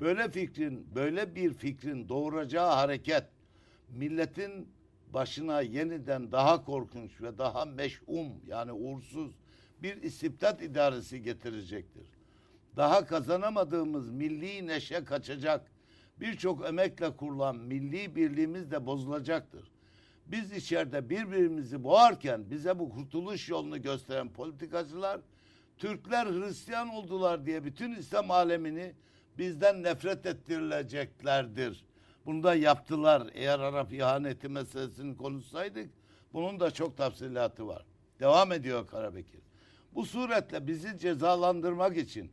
Böyle fikrin, böyle bir fikrin doğuracağı hareket milletin başına yeniden daha korkunç ve daha meş'um yani uğursuz bir istibdat idaresi getirecektir. Daha kazanamadığımız milli neşe kaçacak. Birçok emekle kurulan milli birliğimiz de bozulacaktır. Biz içeride birbirimizi boğarken bize bu kurtuluş yolunu gösteren politikacılar Türkler Hristiyan oldular diye bütün İslam alemini bizden nefret ettirileceklerdir. Bunu da yaptılar. Eğer Arap ihaneti meselesini konuşsaydık bunun da çok tafsilatı var. Devam ediyor Karabekir. Bu suretle bizi cezalandırmak için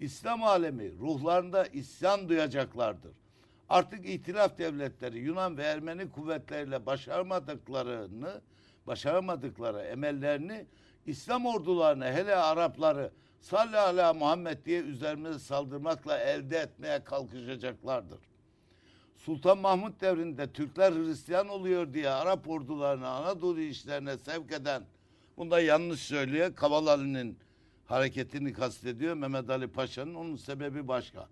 İslam alemi ruhlarında isyan duyacaklardır. Artık itilaf devletleri Yunan ve Ermeni kuvvetleriyle başarmadıklarını, başaramadıkları emellerini İslam ordularına hele Arapları salli ala Muhammed diye üzerimize saldırmakla elde etmeye kalkışacaklardır. Sultan Mahmut devrinde Türkler Hristiyan oluyor diye Arap ordularını Anadolu işlerine sevk eden, bunda yanlış söylüyor, Kavalali'nin hareketini kastediyor. Mehmet Ali Paşa'nın onun sebebi başka.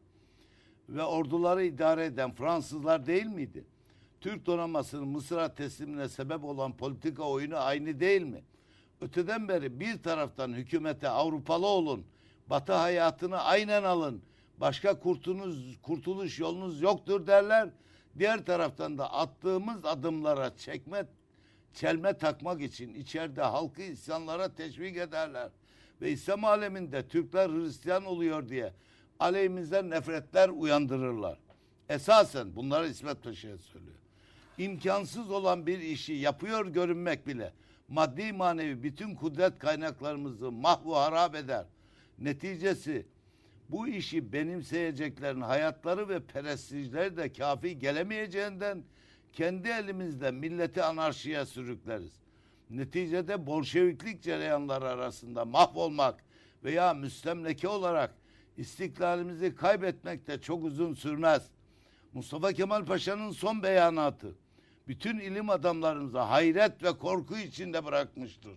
Ve orduları idare eden Fransızlar değil miydi? Türk donanmasının Mısır'a teslimine sebep olan politika oyunu aynı değil mi? Öteden beri bir taraftan hükümete Avrupalı olun, Batı hayatını aynen alın, başka kurtunuz, kurtuluş yolunuz yoktur derler. Diğer taraftan da attığımız adımlara çekme, çelme takmak için içeride halkı insanlara teşvik ederler. Ve İslam aleminde Türkler Hristiyan oluyor diye aleyhimize nefretler uyandırırlar. Esasen bunları İsmet Paşa'ya söylüyor. İmkansız olan bir işi yapıyor görünmek bile maddi manevi bütün kudret kaynaklarımızı mahvu harap eder. Neticesi bu işi benimseyeceklerin hayatları ve prestijleri de kafi gelemeyeceğinden kendi elimizle milleti anarşiye sürükleriz. Neticede Bolşeviklik cereyanları arasında mahvolmak veya müstemleke olarak istiklalimizi kaybetmek de çok uzun sürmez. Mustafa Kemal Paşa'nın son beyanatı bütün ilim adamlarımıza hayret ve korku içinde bırakmıştır.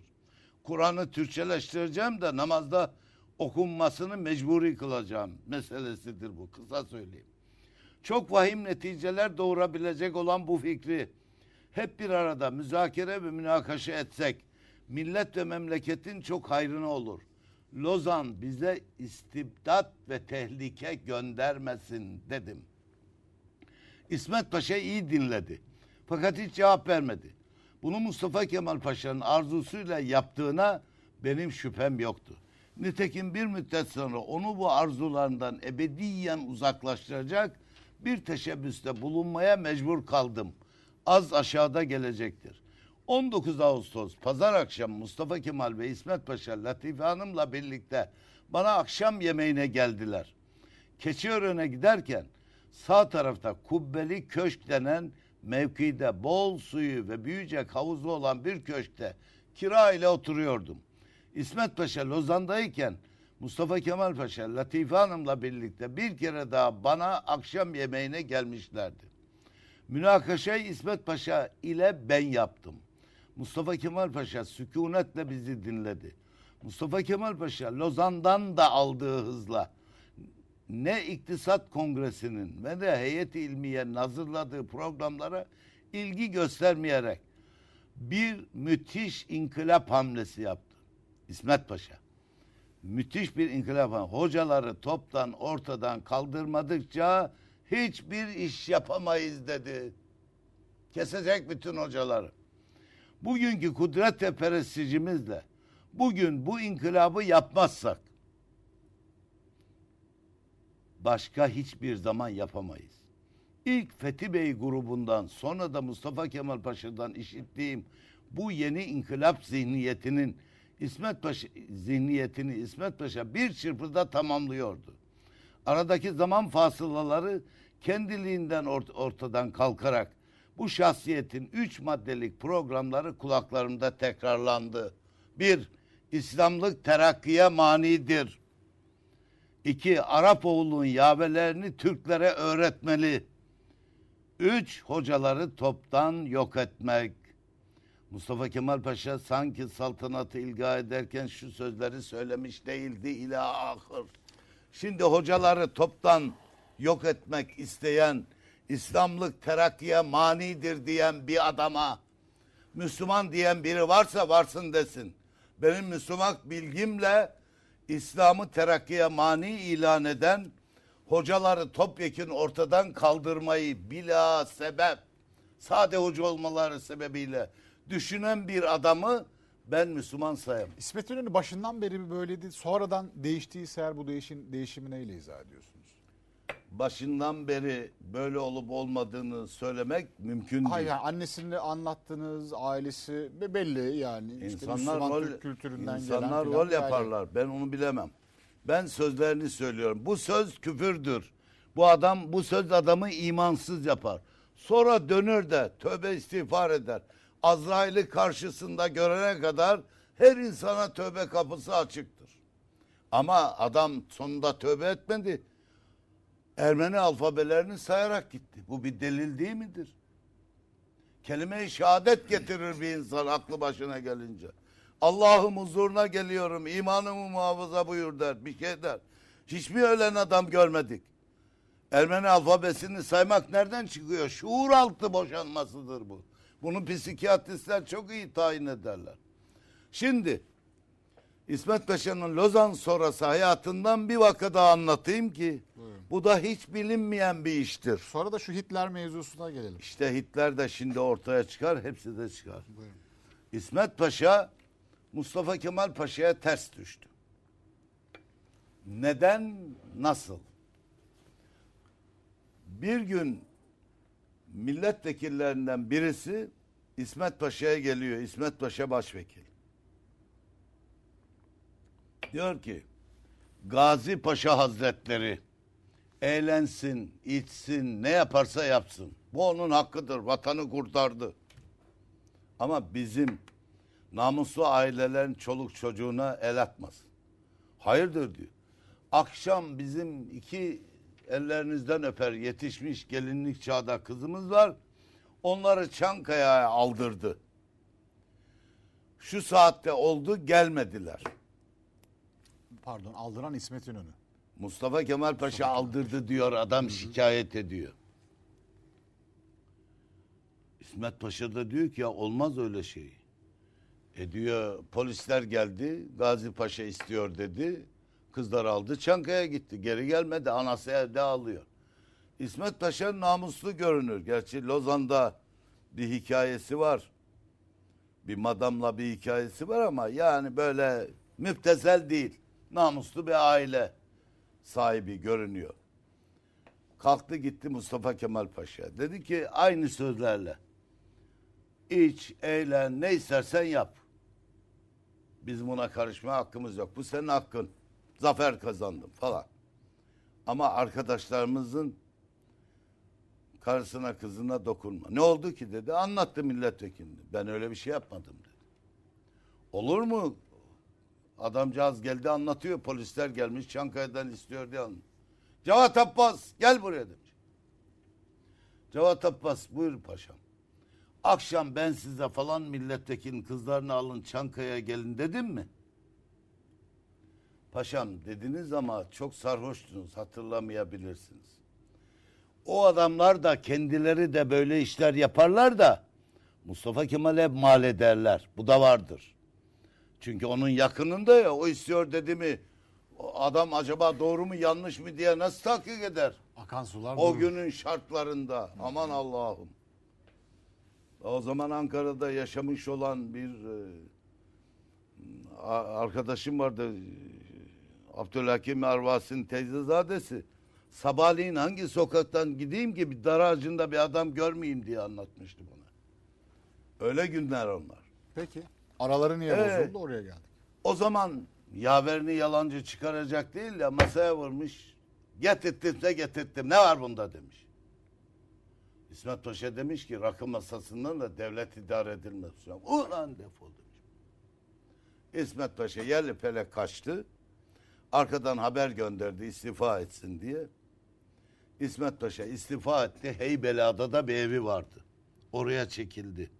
Kur'an'ı Türkçeleştireceğim de namazda okunmasını mecburi kılacağım meselesidir bu. Kısa söyleyeyim. Çok vahim neticeler doğurabilecek olan bu fikri hep bir arada müzakere ve münakaşa etsek millet ve memleketin çok hayrına olur. Lozan bize istibdat ve tehlike göndermesin dedim. İsmet Paşa iyi dinledi. Fakat hiç cevap vermedi. Bunu Mustafa Kemal Paşa'nın arzusuyla yaptığına benim şüphem yoktu. Nitekim bir müddet sonra onu bu arzularından ebediyen uzaklaştıracak bir teşebbüste bulunmaya mecbur kaldım. Az aşağıda gelecektir. 19 Ağustos pazar akşam Mustafa Kemal ve İsmet Paşa Latife Hanım'la birlikte bana akşam yemeğine geldiler. Keçiören'e giderken sağ tarafta Kubbeli Köşk denen mevkide bol suyu ve büyüyecek havuzu olan bir köşkte kira ile oturuyordum. İsmet Paşa Lozan'dayken Mustafa Kemal Paşa Latife Hanım'la birlikte bir kere daha bana akşam yemeğine gelmişlerdi. Münakaşayı İsmet Paşa ile ben yaptım. Mustafa Kemal Paşa sükunetle bizi dinledi. Mustafa Kemal Paşa Lozan'dan da aldığı hızla ne iktisat kongresinin ve de heyet ilmiye hazırladığı programlara ilgi göstermeyerek bir müthiş inkılap hamlesi yaptı. İsmet Paşa. Müthiş bir inkılap hamlesi. Hocaları toptan ortadan kaldırmadıkça hiçbir iş yapamayız dedi. Kesecek bütün hocaları. Bugünkü kudret ve bugün bu inkılabı yapmazsak başka hiçbir zaman yapamayız. İlk Fethi Bey grubundan sonra da Mustafa Kemal Paşa'dan işittiğim bu yeni inkılap zihniyetinin İsmet Paşa zihniyetini İsmet Paşa bir çırpıda tamamlıyordu. Aradaki zaman fasılaları kendiliğinden ort- ortadan kalkarak bu şahsiyetin üç maddelik programları kulaklarımda tekrarlandı. Bir, İslamlık terakkiye manidir. İki, Arap Arapoğlu'nun yavelerini Türklere öğretmeli. Üç, hocaları toptan yok etmek. Mustafa Kemal Paşa sanki saltanatı ilga ederken şu sözleri söylemiş değildi ila ahır. Şimdi hocaları toptan yok etmek isteyen, İslamlık terakkiye manidir diyen bir adama, Müslüman diyen biri varsa varsın desin. Benim Müslüman bilgimle İslam'ı terakkiye mani ilan eden hocaları Topyekin ortadan kaldırmayı bila sebep sade hoca olmaları sebebiyle düşünen bir adamı ben Müslüman sayamam. İsmet İnönü başından beri böyleydi. Sonradan değiştiği seher bu değişin, değişimi neyle izah ediyorsunuz? başından beri böyle olup olmadığını söylemek mümkün değil. Hayır, annesini anlattınız, ailesi belli yani. İnsanlar insanlar rol, kültüründen insanlar gelen rol yaparlar. Ben onu bilemem. Ben sözlerini söylüyorum. Bu söz küfürdür. Bu adam bu söz adamı imansız yapar. Sonra dönür de tövbe istiğfar eder. Azrail'i karşısında görene kadar her insana tövbe kapısı açıktır. Ama adam sonunda tövbe etmedi. Ermeni alfabelerini sayarak gitti. Bu bir delil değil midir? Kelime-i şehadet getirir bir insan aklı başına gelince. Allah'ım huzuruna geliyorum. imanımı muhafaza buyur der. Bir şey der. Hiçbir ölen adam görmedik. Ermeni alfabesini saymak nereden çıkıyor? Şuur altı boşanmasıdır bu. Bunu psikiyatristler çok iyi tayin ederler. Şimdi İsmet Paşa'nın Lozan sonrası hayatından bir vaka daha anlatayım ki bu da hiç bilinmeyen bir iştir. Sonra da şu Hitler mevzusuna gelelim. İşte Hitler de şimdi ortaya çıkar, hepsi de çıkar. Buyurun. İsmet Paşa Mustafa Kemal Paşa'ya ters düştü. Neden, nasıl? Bir gün milletvekillerinden birisi İsmet Paşa'ya geliyor. İsmet Paşa başvekil. Diyor ki Gazi Paşa Hazretleri Eğlensin, içsin, ne yaparsa yapsın. Bu onun hakkıdır. Vatanı kurtardı. Ama bizim namuslu ailelerin çoluk çocuğuna el atmasın. Hayırdır diyor. Akşam bizim iki ellerinizden öper yetişmiş gelinlik çağda kızımız var. Onları Çankaya'ya aldırdı. Şu saatte oldu gelmediler. Pardon aldıran İsmet İnönü. Mustafa Kemal Paşa aldırdı diyor adam şikayet ediyor. İsmet Paşa da diyor ki ya olmaz öyle şey. E diyor polisler geldi Gazi Paşa istiyor dedi. Kızlar aldı Çankaya gitti geri gelmedi anası evde alıyor. İsmet Paşa namuslu görünür. Gerçi Lozan'da bir hikayesi var. Bir madamla bir hikayesi var ama yani böyle müptezel değil. Namuslu bir aile sahibi görünüyor. Kalktı gitti Mustafa Kemal Paşa. Dedi ki aynı sözlerle. İç, eğlen, ne istersen yap. Biz buna karışma hakkımız yok. Bu senin hakkın. Zafer kazandım falan. Ama arkadaşlarımızın karısına kızına dokunma. Ne oldu ki dedi. Anlattı milletvekilini. Ben öyle bir şey yapmadım dedi. Olur mu Adamcağız geldi anlatıyor. Polisler gelmiş Çankaya'dan istiyor diye Cevat Abbas gel buraya demiş. Cevat Abbas buyur paşam. Akşam ben size falan milletvekilin kızlarını alın Çankaya'ya gelin dedim mi? Paşam dediniz ama çok sarhoştunuz hatırlamayabilirsiniz. O adamlar da kendileri de böyle işler yaparlar da Mustafa Kemal'e mal ederler. Bu da vardır. Çünkü onun yakınında ya o istiyor dedi mi adam acaba doğru mu yanlış mı diye nasıl takip eder? Akan sular O durur. günün şartlarında aman Allah'ım. O zaman Ankara'da yaşamış olan bir e, arkadaşım vardı. Abdülhakim Ervas'ın teyzezadesi. Sabahleyin hangi sokaktan gideyim ki bir dar ağacında bir adam görmeyeyim diye anlatmıştı bana. Öyle günler onlar. Peki. Araları niye Evet. bozuldu oraya geldik. O zaman yaverini yalancı çıkaracak değil de masaya vurmuş. Getirttimse getirttim. Ne var bunda demiş. İsmet Paşa demiş ki rakı masasından da devlet idare edilmez. Ulan defol demiş. İsmet Paşa yerli pele kaçtı. Arkadan haber gönderdi istifa etsin diye. İsmet Paşa istifa etti. Heybeliada'da bir evi vardı. Oraya çekildi.